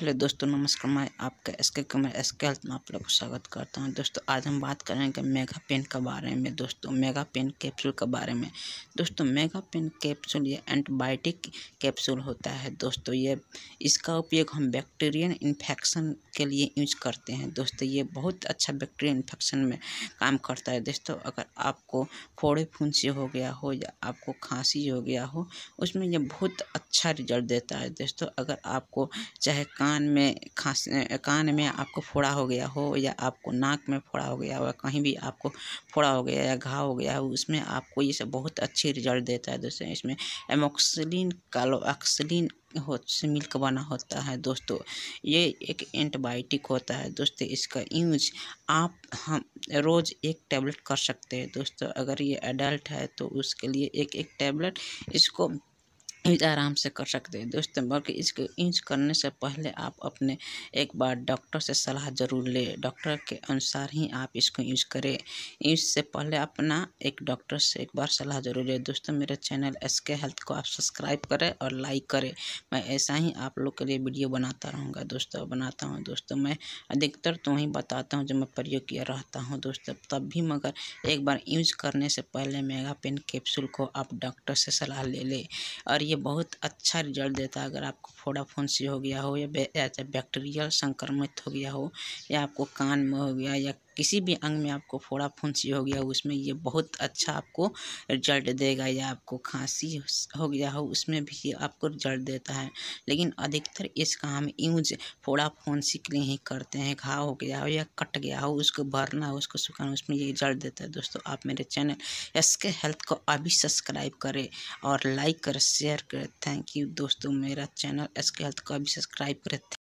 hello दोस्तों नमस्कार मैं आपका एस के कमर एस के हेल्थ में आप लोग का स्वागत करता हूं दोस्तों आज हम बात करेंगे मेगा पेन के बारे में दोस्तों मेगा पेन कैप्सूल के बारे में दोस्तों मेगा पेन कैप्सूल ये एंटीबायोटिक कैप्सूल होता है दोस्तों ये इसका उपयोग हम बैक्टीरियन इन्फेक्शन के लिए यूज करते हैं दोस्तों ये बहुत अच्छा बैक्टीरियल इन्फेक्शन में काम करता है दोस्तों अगर आपको फोड़े फुंसी हो गया हो या आपको खांसी हो गया हो उसमें यह बहुत अच्छा रिजल्ट देता है दोस्तों अगर आपको चाहे काम कान में खांस कान में आपको फोड़ा हो गया हो या आपको नाक में फोड़ा हो गया हो या कहीं भी आपको फोड़ा हो गया या घाव हो गया हो उसमें आपको ये सब बहुत अच्छे रिजल्ट देता है दोस्तों इसमें एमोक्सिलिन कालोक्सिलिन हो से मिल्क बना होता है दोस्तों ये एक एंटीबायोटिक होता है दोस्तों इसका यूज आप हम रोज़ एक टैबलेट कर सकते हैं दोस्तों अगर ये एडल्ट है तो उसके लिए एक एक टैबलेट इसको यूज आराम से कर सकते हैं दोस्तों बल्कि इसको यूज करने से पहले आप अपने एक बार डॉक्टर से सलाह ज़रूर लें डॉक्टर के अनुसार ही आप इसको यूज करें यूज से पहले अपना एक डॉक्टर से एक बार सलाह ज़रूर लें दोस्तों मेरे चैनल एस के हेल्थ को आप सब्सक्राइब करें और लाइक करें मैं ऐसा ही आप लोग के लिए वीडियो बनाता रहूँगा दोस्तों बनाता हूँ दोस्तों मैं अधिकतर तो ही बताता हूँ जब मैं प्रयोग किया रहता हूँ दोस्तों तब भी मगर एक बार यूज करने से पहले मेगा पेन कैप्सूल को आप डॉक्टर से सलाह ले लें और ये बहुत अच्छा रिजल्ट देता है अगर आपको फोड़ाफोन से हो गया हो या बैक्टीरियल संक्रमित हो गया हो या आपको कान में हो गया या किसी भी अंग में आपको फोड़ा फुंसी हो गया उसमें ये बहुत अच्छा आपको रिजल्ट देगा या आपको खांसी हो गया हो उसमें भी ये आपको रिजल्ट देता है लेकिन अधिकतर इसका हम यूज फोड़ा फुंसी के लिए ही करते हैं घाव हो गया हो या कट गया हो उसको भरना हो उसको सुखाना उसमें ये रिजल्ट देता है दोस्तों आप मेरे चैनल एस के हेल्थ को अभी सब्सक्राइब करें और लाइक करें शेयर करें थैंक यू दोस्तों मेरा चैनल एस के हेल्थ को अभी सब्सक्राइब करें